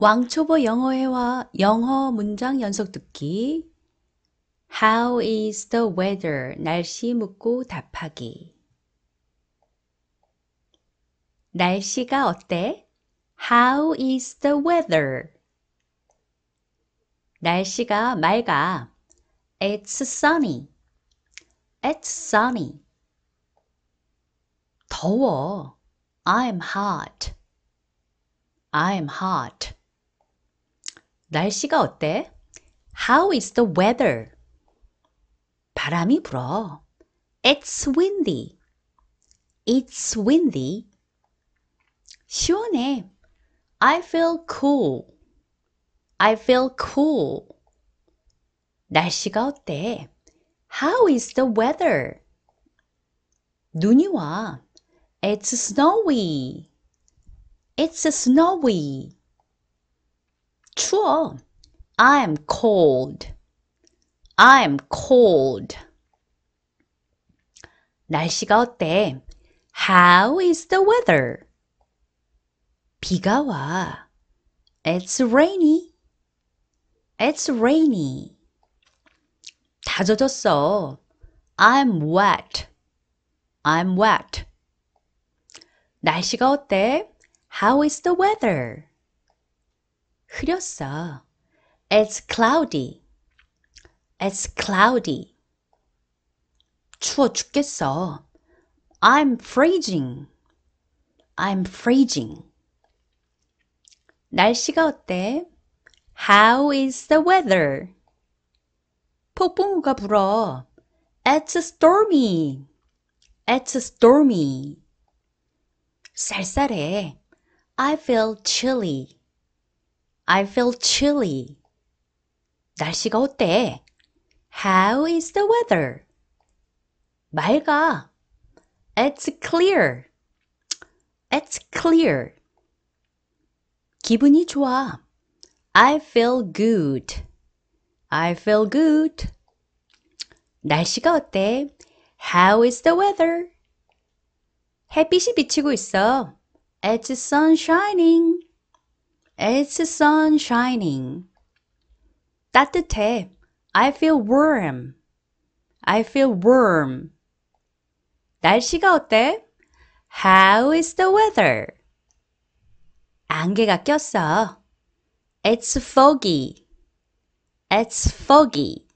왕초보 영어회화 영어 문장 연속 듣기 How is the weather? 날씨 묻고 답하기 날씨가 어때? How is the weather? 날씨가 맑아. It's sunny. It's sunny. 더워. I'm hot. I'm hot. 날씨가 어때? How is the weather? 바람이 불어. It's windy. It's windy. 시원해. I feel cool. I feel cool. 날씨가 어때? How is the weather? 눈이 와. It's snowy. It's snowy. 추워. I'm cold. I'm cold. 날씨가 어때? How is the weather? 비가 와. It's rainy. It's rainy. 다 젖었어. I'm wet. I'm wet. 날씨가 어때? How is the weather? 흐렸어. It's cloudy. It's cloudy. 추워 죽겠어. I'm freezing. I'm freezing. 날씨가 어때? How is the weather? 폭풍우가 불어. It's stormy. It's stormy. 쌀쌀해. I feel chilly. I feel chilly. 날씨가 어때? How is the weather? 맑아. It's clear. It's clear. 기분이 좋아. I feel good. I feel good. 날씨가 어때? How is the weather? 햇빛이 비치고 있어. It's sun shining. It's the sun shining. 따뜻해. I feel warm. I feel warm. 날씨가 어때? How is the weather? 안개가 꼈어. It's foggy. It's foggy.